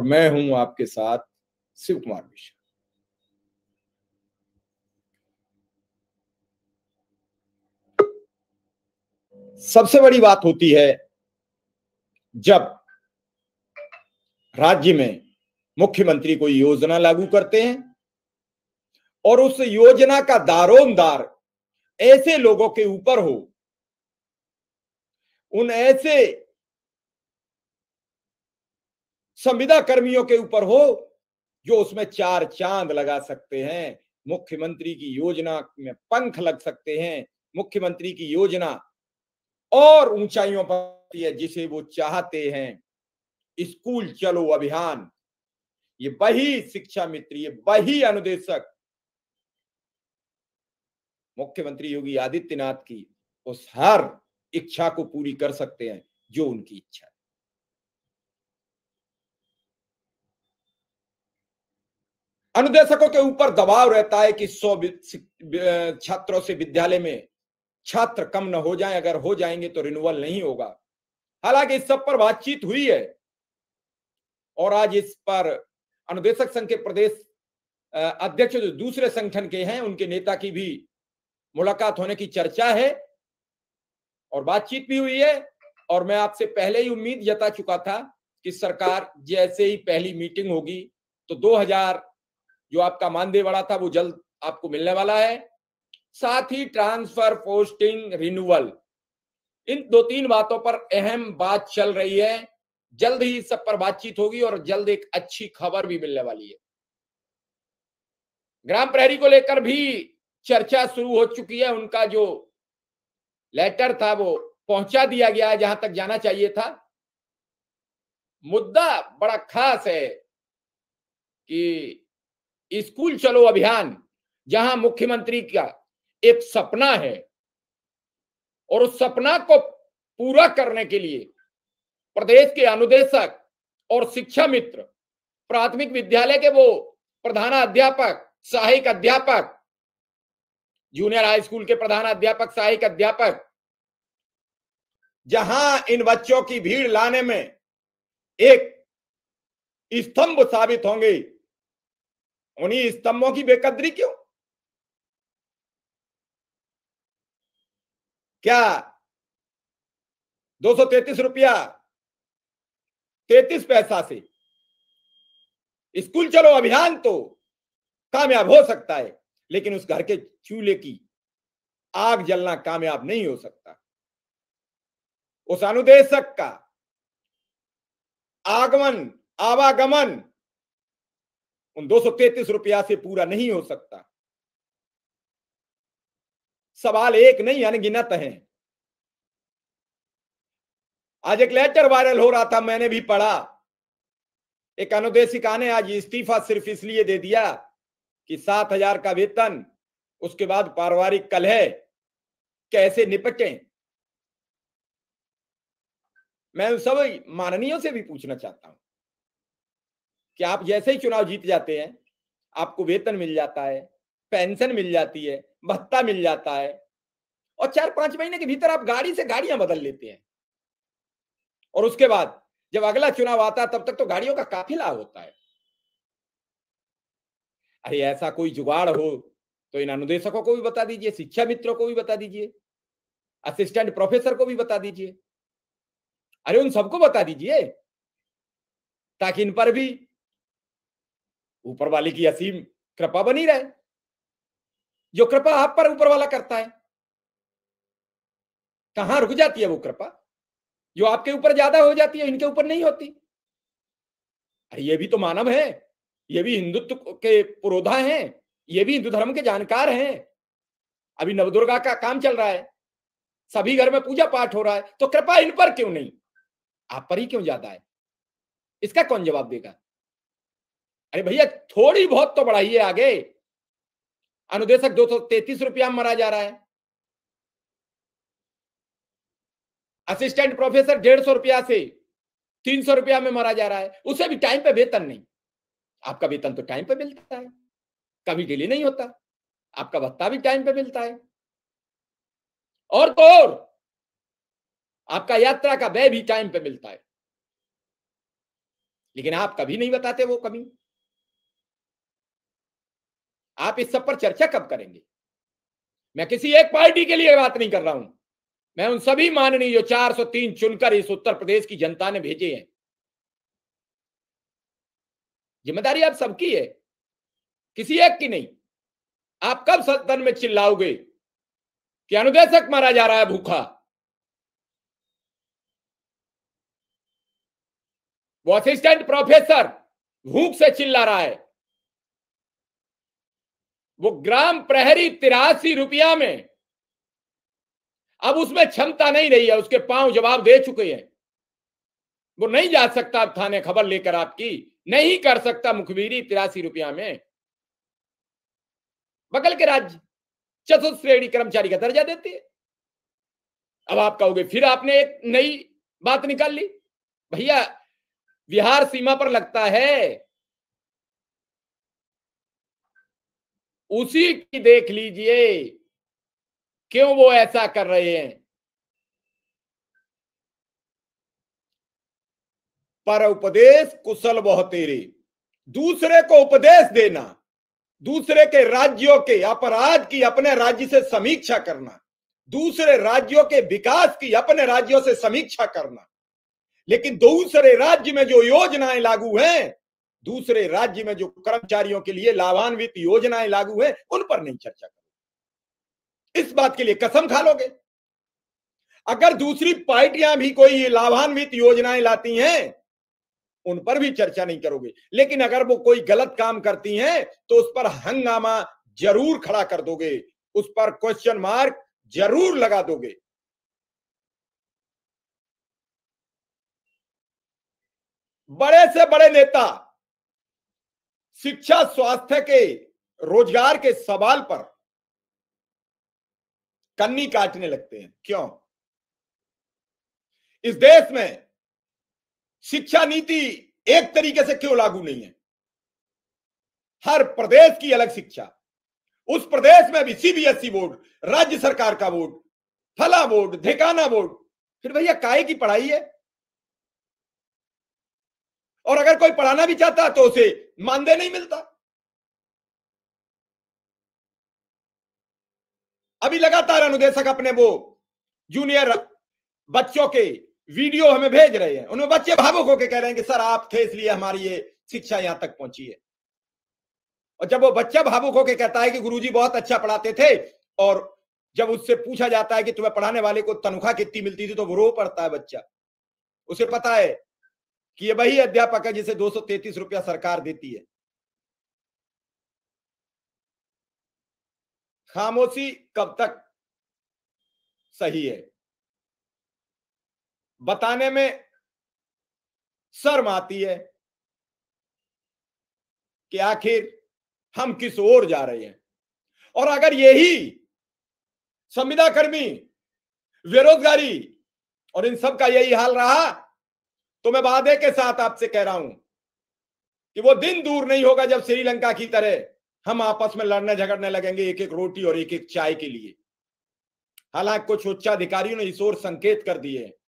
और मैं हूं आपके साथ शिव कुमार मिश्रा सबसे बड़ी बात होती है जब राज्य में मुख्यमंत्री कोई योजना लागू करते हैं और उस योजना का दारोमदार ऐसे लोगों के ऊपर हो उन ऐसे संविदा कर्मियों के ऊपर हो जो उसमें चार चांद लगा सकते हैं मुख्यमंत्री की योजना में पंख लग सकते हैं मुख्यमंत्री की योजना और ऊंचाइयों पर है जिसे वो चाहते हैं स्कूल चलो अभियान ये वही शिक्षा मित्र ये वही अनुदेशक मुख्यमंत्री योगी आदित्यनाथ की उस हर इच्छा को पूरी कर सकते हैं जो उनकी इच्छा है अनुदेशकों के ऊपर दबाव रहता है कि सौ छात्रों से विद्यालय में छात्र कम न हो जाए अगर हो जाएंगे तो रिन्यूअल नहीं होगा हालांकि इस सब पर बातचीत हुई है और आज इस पर अनुदेशक संघ के प्रदेश अध्यक्ष जो दूसरे संगठन के हैं उनके नेता की भी मुलाकात होने की चर्चा है और बातचीत भी हुई है और मैं आपसे पहले ही उम्मीद जता चुका था कि सरकार जैसे ही पहली मीटिंग होगी तो जो आपका मानदेय बढ़ा था वो जल्द आपको मिलने वाला है साथ ही ट्रांसफर पोस्टिंग रिन्यूअल इन दो तीन बातों पर अहम बात चल रही है जल्द ही सब पर बातचीत होगी और जल्द एक अच्छी खबर भी मिलने वाली है ग्राम प्रहरी को लेकर भी चर्चा शुरू हो चुकी है उनका जो लेटर था वो पहुंचा दिया गया है जहां तक जाना चाहिए था मुद्दा बड़ा खास है कि स्कूल चलो अभियान जहां मुख्यमंत्री का एक सपना है और उस सपना को पूरा करने के लिए प्रदेश के अनुदेशक और शिक्षा मित्र प्राथमिक विद्यालय के वो प्रधान अध्यापक सहायक अध्यापक जूनियर हाई स्कूल के प्रधान अध्यापक सहायक अध्यापक जहां इन बच्चों की भीड़ लाने में एक स्तंभ साबित होंगे उन्हीं स्तंभों की बेकदरी क्यों क्या दो सौ तैतीस रुपया तैतीस पैसा से स्कूल चलो अभियान तो कामयाब हो सकता है लेकिन उस घर के चूल्हे की आग जलना कामयाब नहीं हो सकता उस अनुदेशक का आगमन आवागमन उन दो रुपया से पूरा नहीं हो सकता सवाल एक नहीं अनगिनत है आज एक लेटर वायरल हो रहा था मैंने भी पढ़ा एक अनुदेशिका ने आज इस्तीफा सिर्फ इसलिए दे दिया कि सात हजार का वेतन उसके बाद पारिवारिक कलह कैसे निपटे मैं उन सब माननीयों से भी पूछना चाहता हूं कि आप जैसे ही चुनाव जीत जाते हैं आपको वेतन मिल जाता है पेंशन मिल जाती है भत्ता मिल जाता है और चार पांच महीने के भीतर आप गाड़ी से गाड़ियां बदल लेते हैं और उसके बाद जब अगला चुनाव आता है तब तक तो गाड़ियों का लाभ होता है अरे ऐसा कोई जुगाड़ हो तो इन अनुदेशकों को भी बता दीजिए शिक्षा मित्रों को भी बता दीजिए असिस्टेंट प्रोफेसर को भी बता दीजिए अरे उन सबको बता दीजिए ताकि इन पर भी ऊपर वाले की असीम कृपा बनी रहे जो कृपा आप पर ऊपर वाला करता है कहां रुक जाती है वो कृपा जो आपके ऊपर ज्यादा हो जाती है इनके ऊपर नहीं होती अरे ये भी तो मानव है ये भी हिंदुत्व के पुरोधा हैं ये भी हिंदू धर्म के जानकार हैं अभी नवदुर्गा का काम चल रहा है सभी घर में पूजा पाठ हो रहा है तो कृपा इन पर क्यों नहीं आप पर ही क्यों ज्यादा है इसका कौन जवाब देगा अरे भैया थोड़ी बहुत तो बढ़ाइए आगे अनुदेशक दो सौ तैतीस रुपया मरा जा रहा है असिस्टेंट प्रोफेसर डेढ़ सौ रुपया से तीन सौ रुपया में मरा जा रहा है उसे भी टाइम पे वेतन नहीं आपका वेतन तो टाइम पे मिलता है कभी डिले नहीं होता आपका भत्ता भी टाइम पे मिलता है और तो और आपका यात्रा का व्यय भी टाइम पे मिलता है लेकिन आप कभी नहीं बताते वो कभी आप इस सब पर चर्चा कब करेंगे मैं किसी एक पार्टी के लिए बात नहीं कर रहा हूं मैं उन सभी माननीय जो 403 चुनकर इस उत्तर प्रदेश की जनता ने भेजे हैं जिम्मेदारी आप सबकी है किसी एक की नहीं आप कब सदन में चिल्लाओगे कि अनुदेशक मारा जा रहा है भूखा वो असिस्टेंट प्रोफेसर भूख से चिल्ला रहा है वो ग्राम प्रहरी तिरासी रुपया में अब उसमें क्षमता नहीं रही है उसके पांव जवाब दे चुके हैं वो नहीं जा सकता थाने खबर लेकर आपकी नहीं कर सकता मुखबिरी तिरासी रुपया में बगल के राज्य चतुर्थ श्रेणी कर्मचारी का दर्जा देती है अब आप कहोगे फिर आपने एक नई बात निकाल ली भैया बिहार सीमा पर लगता है उसी की देख लीजिए क्यों वो ऐसा कर रहे हैं पर उपदेश कुशल बहुत तेरे दूसरे को उपदेश देना दूसरे के राज्यों के अपराध की अपने राज्य से समीक्षा करना दूसरे राज्यों के विकास की अपने राज्यों से समीक्षा करना लेकिन दूसरे राज्य में जो योजनाएं लागू हैं दूसरे राज्य में जो कर्मचारियों के लिए लाभान्वित योजनाएं लागू है उन पर नहीं चर्चा करोगे इस बात के लिए कसम खा लोगे अगर दूसरी पार्टियां भी कोई लाभान्वित योजनाएं लाती हैं उन पर भी चर्चा नहीं करोगे लेकिन अगर वो कोई गलत काम करती हैं तो उस पर हंगामा जरूर खड़ा कर दोगे उस पर क्वेश्चन मार्क जरूर लगा दोगे बड़े से बड़े नेता शिक्षा स्वास्थ्य के रोजगार के सवाल पर कन्नी काटने लगते हैं क्यों इस देश में शिक्षा नीति एक तरीके से क्यों लागू नहीं है हर प्रदेश की अलग शिक्षा उस प्रदेश में भी सीबीएसई e बोर्ड राज्य सरकार का बोर्ड फला बोर्ड ढेकाना बोर्ड फिर भैया काय की पढ़ाई है और अगर कोई पढ़ाना भी चाहता तो उसे मानदेय नहीं मिलता अभी लगातार अनुदेशक अपने वो जूनियर बच्चों के वीडियो हमें भेज रहे हैं उनमें बच्चे भावुक होकर कह रहे हैं कि सर आप थे इसलिए हमारी ये शिक्षा यहां तक पहुंची है और जब वो बच्चा भावुक होकर कहता है कि गुरुजी बहुत अच्छा पढ़ाते थे और जब उससे पूछा जाता है कि तुम्हें पढ़ाने वाले को तनख्वाह कितनी मिलती थी तो वो रो पड़ता है बच्चा उसे पता है कि ये वही अध्यापक है जिसे दो रुपया सरकार देती है खामोशी कब तक सही है बताने में शर्म आती है कि आखिर हम किस ओर जा रहे हैं और अगर यही संविदा कर्मी बेरोजगारी और इन सब का यही हाल रहा तो मैं वादे के साथ आपसे कह रहा हूं कि वो दिन दूर नहीं होगा जब श्रीलंका की तरह हम आपस में लड़ने झगड़ने लगेंगे एक एक रोटी और एक एक चाय के लिए हालांकि कुछ उच्चाधिकारियों ने इस ओर संकेत कर दिए